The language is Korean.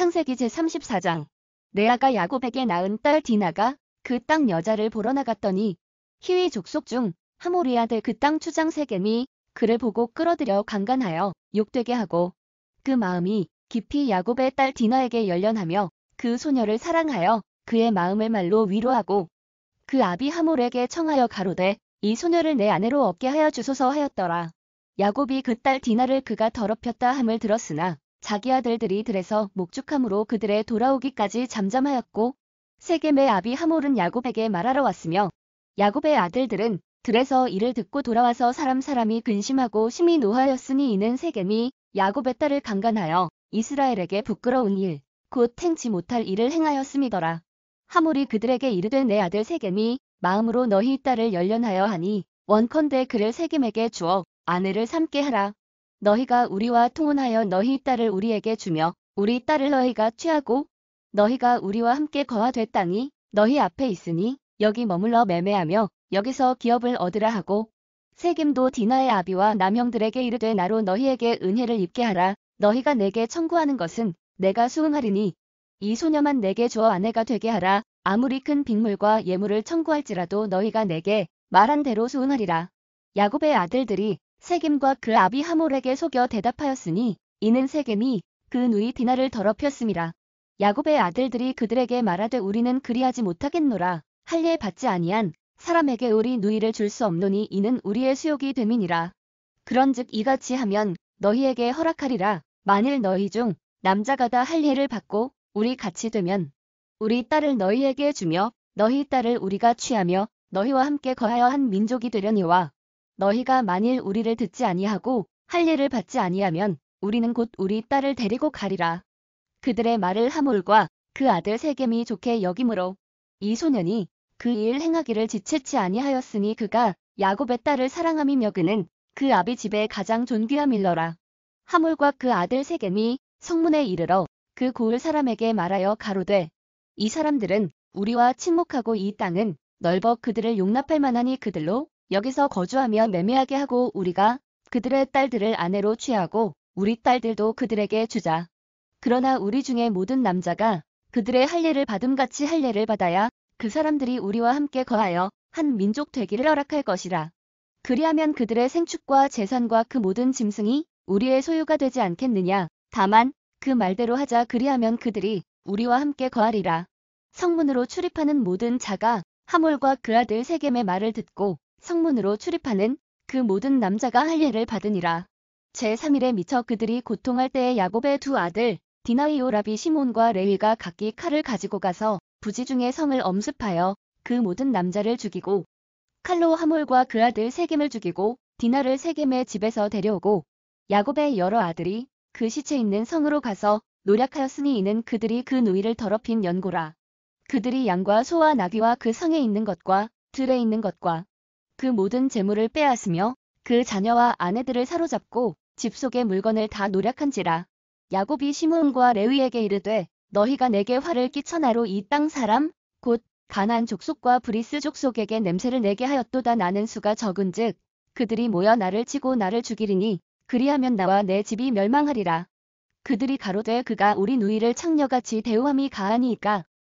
창세기 제34장 레아가 야곱에게 낳은 딸 디나가 그 땅 여자를 보러 나갔더니 히위 족속 중 하모리아대 그 땅 추장 세겜이 그를 보고 끌어들여 강간하여 욕되게 하고 그 마음이 깊이 야곱의 딸 디나에게 열련하며 그 소녀를 사랑하여 그의 마음을 말로 위로하고 그 아비 하몰에게 청하여 가로되 이 소녀를 내 아내로 얻게 하여 주소서 하였더라. 야곱이 그 딸 디나를 그가 더럽혔다 함을 들었으나 자기 아들들이 들에서 목축함으로 그들의 돌아오기까지 잠잠하였고 세겜의 아비 하몰은 야곱에게 말하러 왔으며 야곱의 아들들은 들에서 이를 듣고 돌아와서 사람 사람이 근심하고 심히 노하였으니 이는 세겜이 야곱의 딸을 강간하여 이스라엘에게 부끄러운 일, 곧 행치 못할 일을 행하였음이더라. 하몰이 그들에게 이르되 내 아들 세겜이 마음으로 너희 딸을 연련하여 하니 원컨대 그를 세겜에게 주어 아내를 삼게 하라. 너희가 우리와 통혼하여 너희 딸을 우리에게 주며 우리 딸을 너희가 취하고 너희가 우리와 함께 거하될 땅이 너희 앞에 있으니 여기 머물러 매매하며 여기서 기업을 얻으라 하고 세겜도 디나의 아비와 남형들에게 이르되 나로 너희에게 은혜를 입게 하라 너희가 내게 청구하는 것은 내가 수응하리니 이 소녀만 내게 주어 아내가 되게 하라 아무리 큰빗물과 예물을 청구할지라도 너희가 내게 말한 대로 수응하리라 야곱의 아들들이 세겜과 그 아비 하몰에게 속여 대답하였으니 이는 세겜이 그 누이 디나를 더럽혔습니라 야곱의 아들들이 그들에게 말하되 우리는 그리하지 못하겠노라 할례 받지 아니한 사람에게 우리 누이를 줄 수 없노니 이는 우리의 수욕이 됨이니라. 그런즉 이같이 하면 너희에게 허락하리라. 만일 너희 중 남자가 다 할례를 받고 우리 같이 되면 우리 딸을 너희에게 주며 너희 딸을 우리가 취하며 너희와 함께 거하여 한 민족이 되려니와 너희가 만일 우리를 듣지 아니하고 할 일을 받지 아니하면 우리는 곧 우리 딸을 데리고 가리라. 그들의 말을 하몰과 그 아들 세겜이 좋게 여김으로 이 소년이 그 일 행하기를 지체치 아니하였으니 그가 야곱의 딸을 사랑함이며 그는 그 아비 집에 가장 존귀함일러라. 하몰과 그 아들 세겜이 성문에 이르러 그 고을 사람에게 말하여 가로되 이 사람들은 우리와 침묵하고이 땅은 넓어 그들을 용납할 만하니 그들로 여기서 거주하며 매매하게 하고 우리가 그들의 딸들을 아내로 취하고 우리 딸들도 그들에게 주자. 그러나 우리 중에 모든 남자가 그들의 할례를 받음같이 할례를 받아야 그 사람들이 우리와 함께 거하여 한 민족 되기를 허락할 것이라. 그리하면 그들의 생축과 재산과 그 모든 짐승이 우리의 소유가 되지 않겠느냐. 다만 그 말대로 하자 그리하면 그들이 우리와 함께 거하리라. 성문으로 출입하는 모든 자가 하몰과 그 아들 세겜의 말을 듣고 성문으로 출입하는 그 모든 남자가 할례를 받으니라. 제3일에 미쳐 그들이 고통할 때에 야곱의 두 아들 디나이오 라비 시몬과 레위가 각기 칼을 가지고 가서 부지 중에 성을 엄습하여 그 모든 남자를 죽이고 칼로 하몰과 그 아들 세겜을 죽이고 디나를 세겜의 집에서 데려오고 야곱의 여러 아들이 그 시체 있는 성으로 가서 노력하였으니 이는 그들이 그 누이를 더럽힌 연고라. 그들이 양과 소와 나귀와 그 성에 있는 것과 들에 있는 것과 그 모든 재물을 빼앗으며 그 자녀와 아내들을 사로잡고 집 속의 물건을 다 노략한지라. 야곱이 시므온과 레위에게 이르되 너희가 내게 화를 끼쳐나로 이 땅 사람 곧 가난 족속과 브리스 족속에게 냄새를 내게 하였도다 나는 수가 적은즉 그들이 모여 나를 치고 나를 죽이리니 그리하면 나와 내 집이 멸망하리라. 그들이 가로되 그가 우리 누이를 창녀같이 대우함이 가하니이까